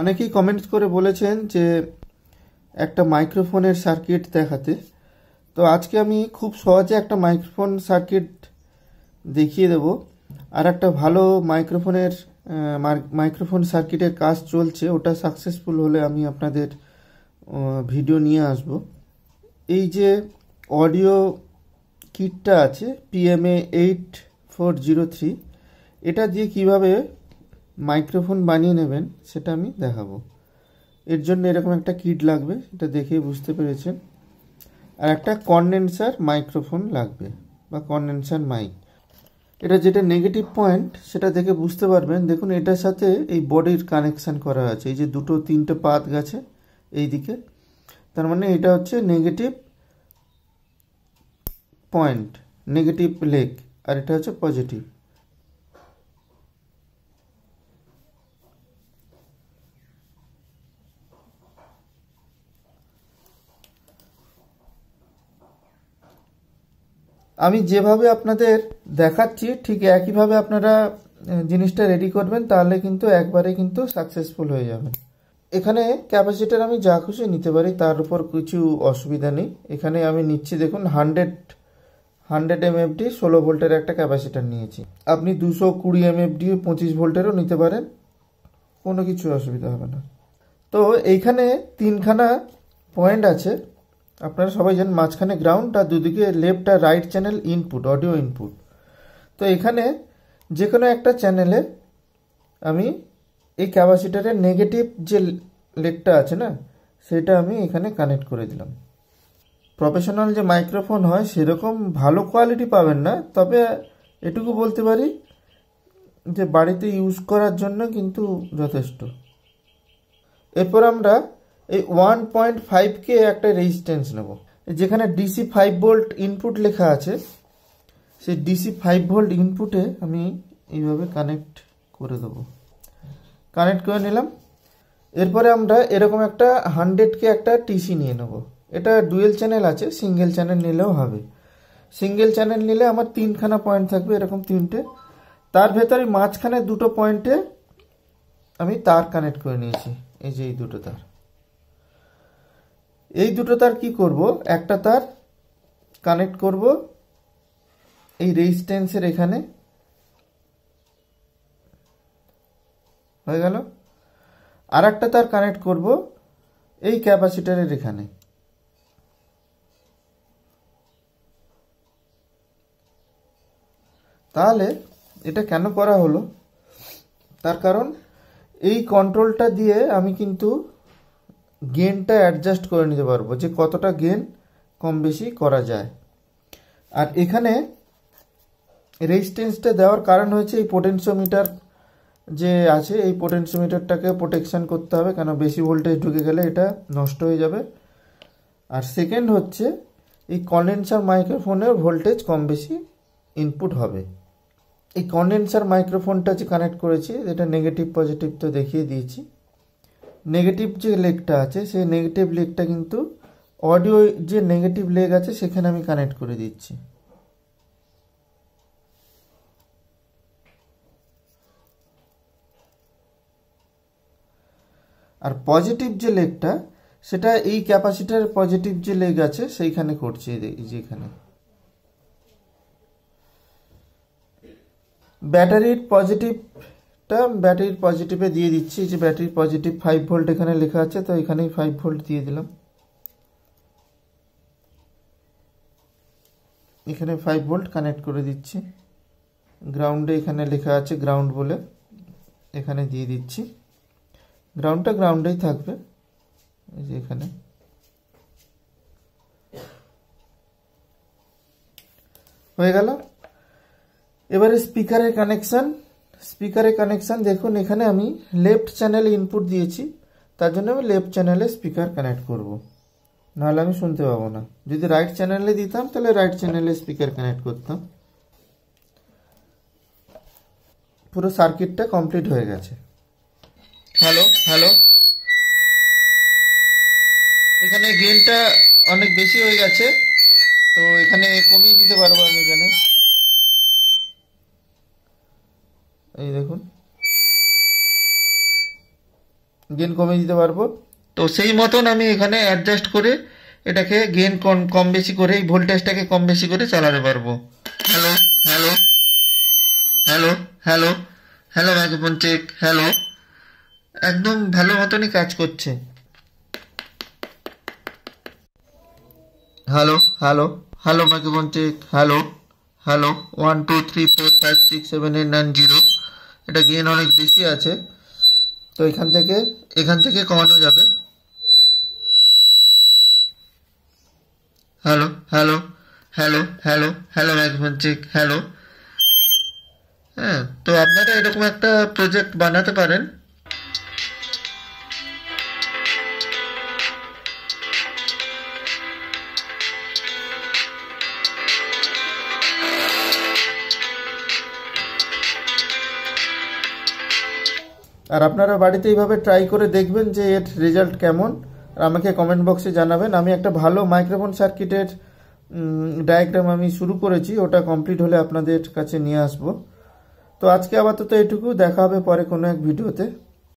অনেকেই কমেন্টস করে বলেছেন যে একটা মাইক্রোফোনের সার্কিট দেখাতে তো আজকে আমি খুব সহজে একটা মাইক্রোফোন সার্কিট দেখিয়ে দেব আর একটা ভালো মাইক্রোফোনের মাইক্রোফোন সার্কিটের কাজ চলছে ওটা সাকসেসফুল হলে আমি আপনাদের ভিডিও নিয়ে আসব এই যে অডিও কিটটা আছে PMA eight four zero three এটা দিয়ে কিভাবে মাইক্রোফোন বানিয়ে নেবেন সেটা আমি দেখাবো এর জন্য এরকম একটা কিট লাগবে এটা দেখে বুঝতে পেরেছেন আর একটা কনডেন্সার মাইক্রোফোন লাগবে বা কনডেন্সার মাইক এটা যেটা নেগেটিভ পয়েন্ট সেটা দেখে বুঝতে পারবেন দেখুন এটার সাথে এই বডির কানেকশান করা আছে এই যে দুটো তিনটে পাত গেছে এই দিকে তার মানে এটা হচ্ছে নেগেটিভ পয়েন্ট নেগেটিভ লেগ আর এটা হচ্ছে পজিটিভ আমি যেভাবে আপনাদের দেখাচ্ছি ঠিক একইভাবে আপনারা জিনিসটা রেডি করবেন তাহলে কিন্তু একবারে কিন্তু সাকসেসফুল হয়ে যাবেন এখানে ক্যাপাসিটার আমি যা খুশি নিতে পারি তার উপর কিছু অসুবিধা নেই এখানে আমি নিচ্ছি দেখুন হান্ড্রেড হান্ড্রেড এম ডি ষোলো ভোল্টের একটা ক্যাপাসিটার নিয়েছি আপনি দুশো কুড়ি এম ডি পঁচিশ ভোল্টেরও নিতে পারেন কোনো কিছু অসুবিধা হবে না তো এইখানে তিনখানা পয়েন্ট আছে আপনারা সবাই জানেন মাঝখানে গ্রাউন্ড আর দুদিকে লেফট আর right channel input audio input তো এখানে যে কোনো একটা চ্যানেলে আমি এই ক্যাপাসিটারের নেগেটিভ যে লেগটা আছে না সেটা আমি এখানে কানেক্ট করে দিলাম প্রফেশনাল যে মাইক্রোফোন হয় সেরকম ভালো কোয়ালিটি পাবেন না তবে এটুকু বলতে পারি যে বাড়িতে ইউজ করার জন্য কিন্তু যথেষ্ট এরপর আমরা এই ওয়ান পয়েন্ট ফাইভকে একটা রেজিস্টেন্স নেব যেখানে ডিসি ফাইভ ভোল্ট ইনপুট লেখা আছে সেই ডিসি ফাইভ ভোল্ট ইনপুটে আমি এইভাবে কানেক্ট করে দেব কানেক্ট করে নিলাম এরপরে আমরা এরকম একটা হান্ড্রেডকে একটা টিসি নিয়ে নেব এটা ডুয়েল চ্যানেল আছে সিঙ্গেল চ্যানেল নিলেও হবে সিঙ্গেল চ্যানেল নিলে আমার তিনখানা পয়েন্ট থাকবে এরকম তিনটে তার ভেতরে মাঝখানে দুটো পয়েন্টে আমি তার কানেক্ট করে নিয়েছি এই যে এই দুটো তার এই দুটো তার কি করব একটা তার কানেক্ট করব এই রেজিস্ট্যান্সের এখানে হয়ে গেল আর একটা তার কানেক্ট করব এই ক্যাপাসিটারের এখানে তাহলে এটা কেন করা হলো তার কারণ এই কন্ট্রোলটা দিয়ে আমি কিন্তু গেনটা অ্যাডজাস্ট করে নিতে পারবো যে কতটা গেন কম বেশি করা যায় আর এখানে রেজিস্টেন্সটা দেওয়ার কারণ হয়েছে এই পোটেন্সিওমিটার যে আছে এই পোটেন্সিওমিটারটাকে প্রোটেকশান করতে হবে কেন বেশি ভোল্টেজ ঢুকে গেলে এটা নষ্ট হয়ে যাবে আর সেকেন্ড হচ্ছে এই কনডেন্সার মাইক্রোফোনের ভোল্টেজ কম বেশি ইনপুট হবে এই কনডেন্সার মাইক্রোফোনটা যে কানেক্ট করেছি এটা নেগেটিভ পজিটিভ তো দেখিয়ে দিয়েছি নেগেটিভ যে লেগটা আছে সেই নেগেটিভ লেগটা কিন্তু অডিও যে নেগেটিভ লেগ আছে সেখানে আমি কানেক্ট করে দিচ্ছি আর পজিটিভ যে লেগটা সেটা এই ক্যাপাসিটার পজিটিভ যে লেগ আছে সেইখানে করছে যেখানে ব্যাটারির পজিটিভ একটা ব্যাটারির পজিটিভে দিয়ে দিচ্ছি যে ব্যাটারির পজিটিভ ফাইভ ভোল্ট এখানে লেখা আছে তো এখানেই ফাইভ ভোল্ট দিয়ে দিলাম এখানে ফাইভ ভোল্ট কানেক্ট করে দিচ্ছি গ্রাউন্ডে এখানে লেখা আছে গ্রাউন্ড বলে এখানে দিয়ে দিচ্ছি গ্রাউন্ডটা গ্রাউন্ডেই থাকবে এই যে এখানে হয়ে গেল এবারে স্পিকারের কানেকশান স্পিকারে কানেকশান দেখুন এখানে আমি লেফট চ্যানেলে ইনপুট দিয়েছি তার জন্য আমি লেফট চ্যানেলে স্পিকার কানেক্ট করব। নাহলে আমি শুনতে পাবো না যদি রাইট চ্যানেলে দিতাম তাহলে রাইট চ্যানেলে স্পিকার কানেক্ট করতাম পুরো সার্কিটটা কমপ্লিট হয়ে গেছে হ্যালো হ্যালো এখানে গেনটা অনেক বেশি হয়ে গেছে তো এখানে কমিয়ে দিতে পারবো আমি এখানে এই দেখুন গেন কমে দিতে পারবো তো সেই মতন আমি এখানে অ্যাডজাস্ট করে এটাকে গেন কম বেশি করে এই ভোল্টেজটাকে কম বেশি করে চালাতে পারবো hello hello hello hello hello microphone check hello একদম ভালো মতনই কাজ করছে hello hello hello microphone check hello hello one two three four five six seven eight nine zero এটা গেইন অনেক বেশি আছে তো এখান থেকে এখান থেকে কমানো যাবে hello hello hello hello hello maximum check hello হ্যাঁ তো আপনারা এরকম একটা প্রজেক্ট বানাতে পারেন আর আপনারা বাড়িতে এইভাবে ট্রাই করে দেখবেন যে এর রেজাল্ট কেমন আর আমাকে কমেন্ট বক্সে জানাবেন আমি একটা ভালো মাইক্রোফোন সার্কিটের ডায়াগ্রাম আমি শুরু করেছি ওটা কমপ্লিট হলে আপনাদের কাছে নিয়ে আসব তো আজকে আপাতত এটুকু দেখা হবে পরে কোনো এক ভিডিওতে